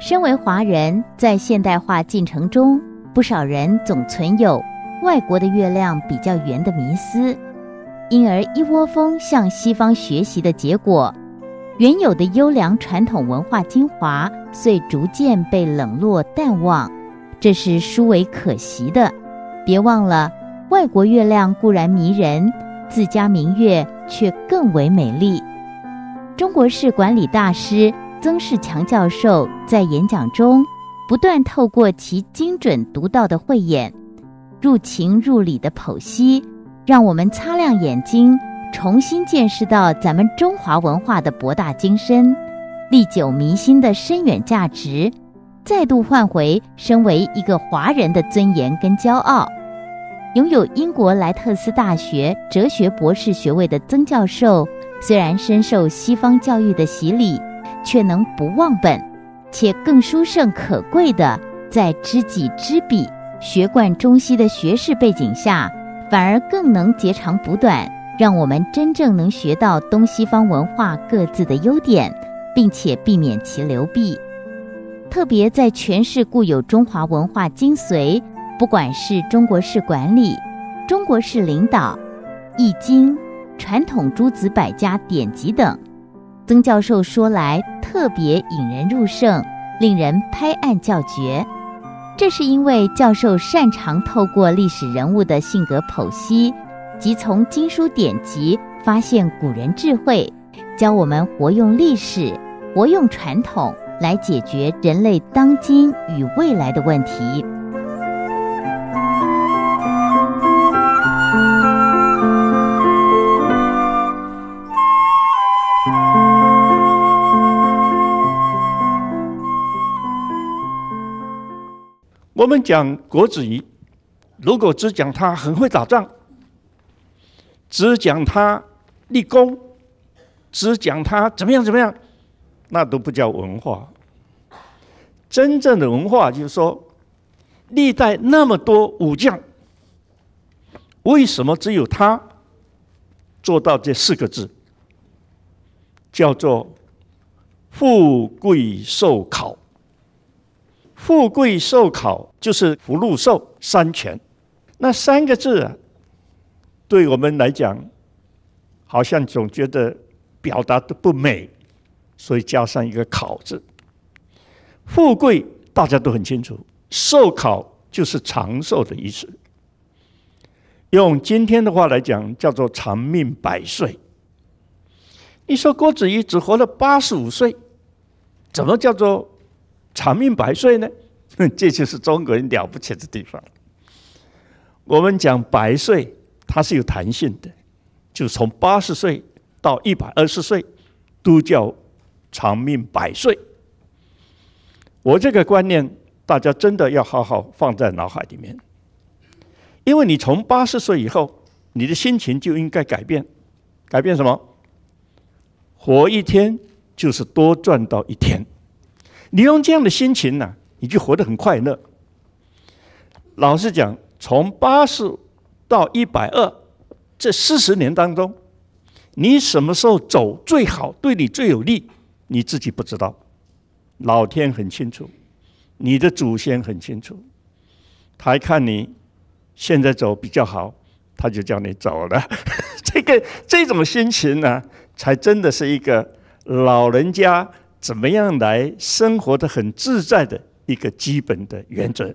身为华人，在现代化进程中，不少人总存有外国的月亮比较圆的迷思，因而一窝蜂向西方学习的结果，原有的优良传统文化精华遂逐渐被冷落淡忘，这是殊为可惜的。别忘了，外国月亮固然迷人。自家明月却更为美丽。中国式管理大师曾仕强教授在演讲中，不断透过其精准独到的慧眼，入情入理的剖析，让我们擦亮眼睛，重新见识到咱们中华文化的博大精深、历久弥新的深远价值，再度唤回身为一个华人的尊严跟骄傲。拥有英国莱特斯大学哲学博士学位的曾教授，虽然深受西方教育的洗礼，却能不忘本，且更殊胜可贵的，在知己知彼、学贯中西的学士背景下，反而更能截长补短，让我们真正能学到东西方文化各自的优点，并且避免其流弊。特别在诠释固有中华文化精髓。不管是中国式管理、中国式领导、易经、传统诸子百家典籍等，曾教授说来特别引人入胜，令人拍案叫绝。这是因为教授擅长透过历史人物的性格剖析，及从经书典籍发现古人智慧，教我们活用历史、活用传统来解决人类当今与未来的问题。我们讲国子仪，如果只讲他很会打仗，只讲他立功，只讲他怎么样怎么样，那都不叫文化。真正的文化就是说，历代那么多武将，为什么只有他做到这四个字，叫做富贵寿考？富贵寿考就是福禄寿三全，那三个字啊，对我们来讲，好像总觉得表达的不美，所以加上一个“考”字。富贵大家都很清楚，寿考就是长寿的意思。用今天的话来讲，叫做长命百岁。你说郭子仪只活了八十五岁，怎么叫做？长命百岁呢？这就是中国人了不起的地方。我们讲百岁，它是有弹性的，就从八十岁到一百二十岁都叫长命百岁。我这个观念，大家真的要好好放在脑海里面，因为你从八十岁以后，你的心情就应该改变，改变什么？活一天就是多赚到一天。你用这样的心情呢，你就活得很快乐。老实讲，从八十到一百二这四十年当中，你什么时候走最好，对你最有利，你自己不知道。老天很清楚，你的祖先很清楚，他看你现在走比较好，他就叫你走了。这个这种心情呢，才真的是一个老人家。怎么样来生活的很自在的一个基本的原则，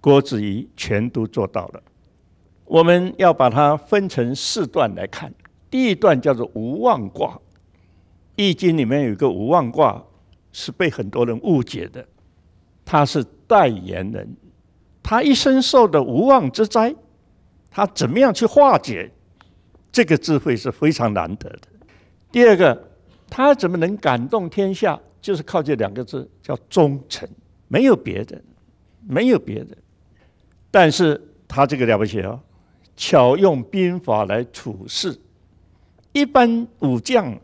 郭子仪全都做到了。我们要把它分成四段来看。第一段叫做无妄卦，《易经》里面有一个无妄卦，是被很多人误解的。他是代言人，他一生受的无妄之灾，他怎么样去化解？这个智慧是非常难得的。第二个。他怎么能感动天下？就是靠这两个字，叫忠诚，没有别的，没有别的。但是他这个了不起哦，巧用兵法来处事。一般武将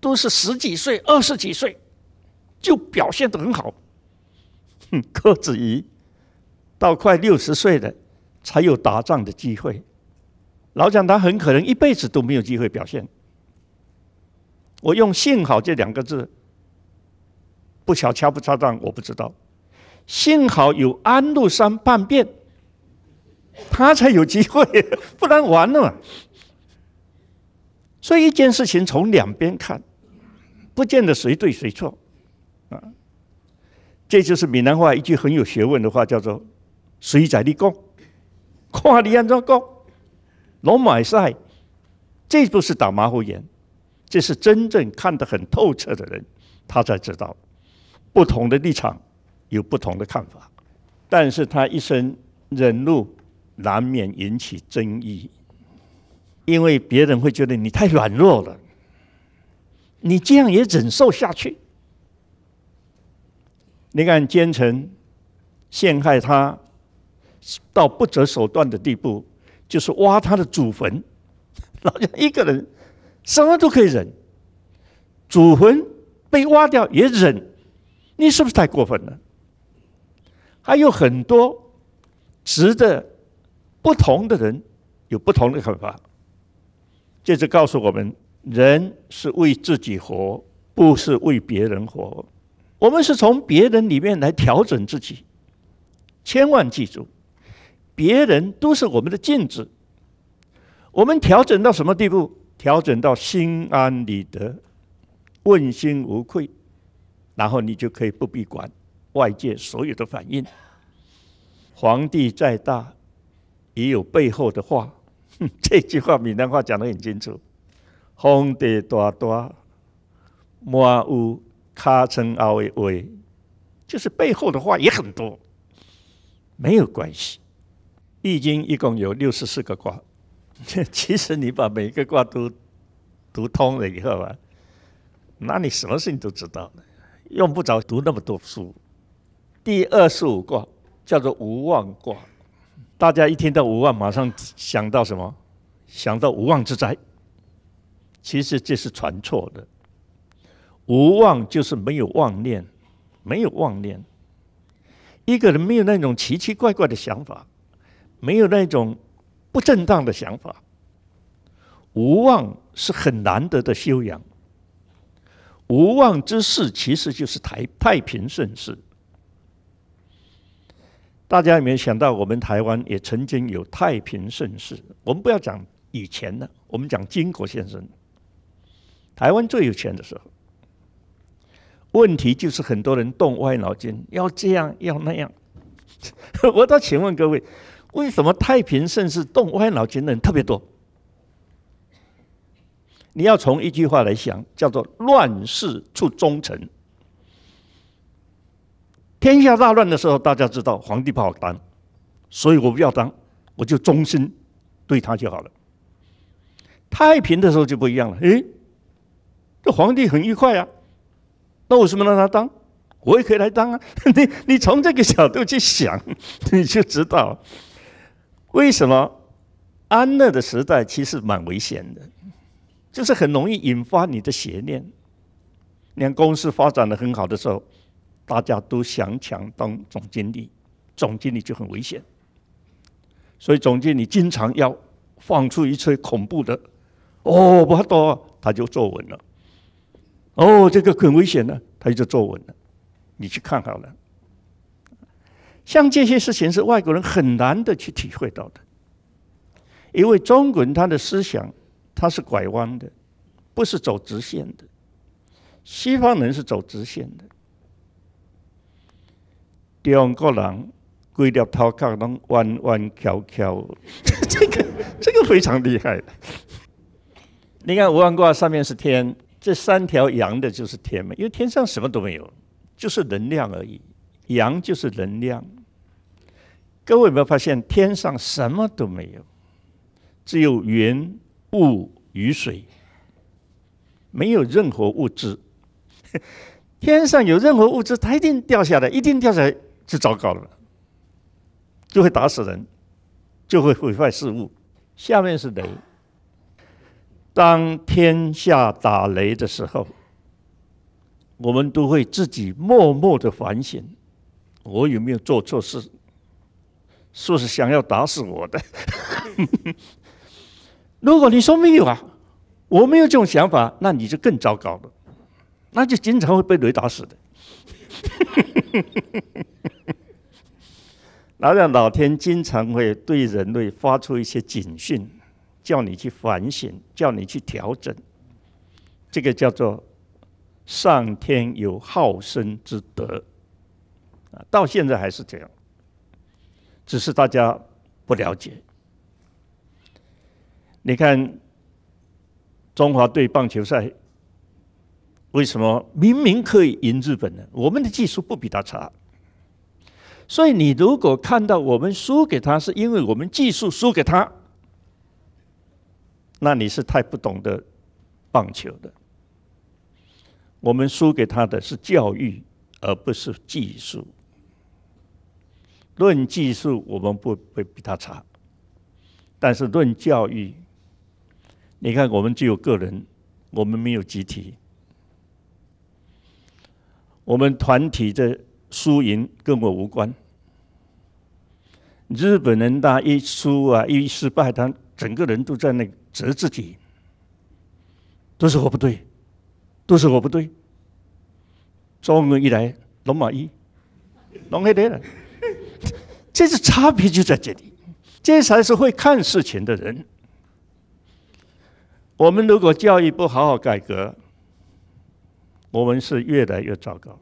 都是十几岁、二十几岁就表现的很好。哼，柯子仪到快六十岁了才有打仗的机会。老蒋他很可能一辈子都没有机会表现。我用“幸好”这两个字，不巧恰不恰当，我不知道。幸好有安禄山叛变，他才有机会，不然完了所以一件事情从两边看，不见得谁对谁错啊。这就是闽南话一句很有学问的话，叫做“谁在立功，夸你安怎功，龙买晒”，这不是打马虎眼。这是真正看得很透彻的人，他才知道不同的立场有不同的看法。但是他一生忍辱，难免引起争议，因为别人会觉得你太软弱了，你这样也忍受下去。你看奸臣陷害他到不择手段的地步，就是挖他的祖坟，老娘一个人。什么都可以忍，祖坟被挖掉也忍，你是不是太过分了？还有很多，值得不同的人有不同的看法。这就告诉我们：人是为自己活，不是为别人活。我们是从别人里面来调整自己，千万记住，别人都是我们的镜子。我们调整到什么地步？调整到心安理得、问心无愧，然后你就可以不必管外界所有的反应。皇帝再大，也有背后的话。这句话闽南话讲得很清楚。皇帝大大，莫有卡成奥的话，就是背后的话也很多，没有关系。易经一共有六十四个卦。其实你把每一个卦都读通了以后啊，那你什么事情都知道了，用不着读那么多书。第二十五卦叫做无妄卦，大家一听到无妄，马上想到什么？想到无妄之灾。其实这是传错的。无妄就是没有妄念，没有妄念，一个人没有那种奇奇怪怪的想法，没有那种。不正当的想法，无望是很难得的修养。无望之事，其实就是台太平盛世。大家有没有想到，我们台湾也曾经有太平盛世？我们不要讲以前了，我们讲金国先生，台湾最有钱的时候，问题就是很多人动歪脑筋，要这样，要那样。我倒请问各位。为什么太平盛世动歪脑筋的人特别多？你要从一句话来想，叫做“乱世出忠臣”。天下大乱的时候，大家知道皇帝不好当，所以我不要当，我就忠心对他就好了。太平的时候就不一样了，诶，这皇帝很愉快呀，那为什么让他当？我也可以来当啊！你你从这个角度去想，你就知道。为什么安乐的时代其实蛮危险的？就是很容易引发你的邪念。连公司发展的很好的时候，大家都想抢当总经理，总经理就很危险。所以总经理经常要放出一些恐怖的，哦，不多，他就坐稳了；哦，这个很危险呢，他就坐稳了。你去看好了。像这些事情是外国人很难的去体会到的，因为中国人他的思想他是拐弯的，不是走直线的，西方人是走直线的。六爻人跪掉头靠拢弯弯翘翘，这 这个这个非常厉害的。你看五万卦上面是天，这三条阳的就是天嘛，因为天上什么都没有，就是能量而已，阳就是能量。各位有没有发现，天上什么都没有，只有云、雾、雨水，没有任何物质。天上有任何物质，它一定掉下来，一定掉下来就糟糕了，就会打死人，就会毁坏事物。下面是雷，当天下打雷的时候，我们都会自己默默的反省，我有没有做错事？说是想要打死我的。如果你说没有啊，我没有这种想法，那你就更糟糕了，那就经常会被雷打死的。呵呵呵呵呵呵呵呵。老老天经常会对人类发出一些警讯，叫你去反省，叫你去调整。这个叫做上天有好生之德啊，到现在还是这样。只是大家不了解。你看中华队棒球赛，为什么明明可以赢日本呢？我们的技术不比他差。所以你如果看到我们输给他，是因为我们技术输给他，那你是太不懂得棒球的。我们输给他的是教育，而不是技术。论技术，我们不会比他差。但是论教育，你看我们只有个人，我们没有集体。我们团体的输赢跟我无关。日本人他一输啊，一失败，他整个人都在那责自己，都是我不对，都是我不对。中文一来，龙马一，龙黑掉了。这是差别就在这里，这才是会看事情的人。我们如果教育不好好改革，我们是越来越糟糕。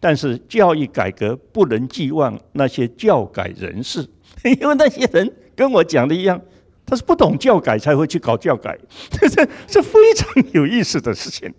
但是教育改革不能寄望那些教改人士，因为那些人跟我讲的一样，他是不懂教改才会去搞教改，这是是非常有意思的事情。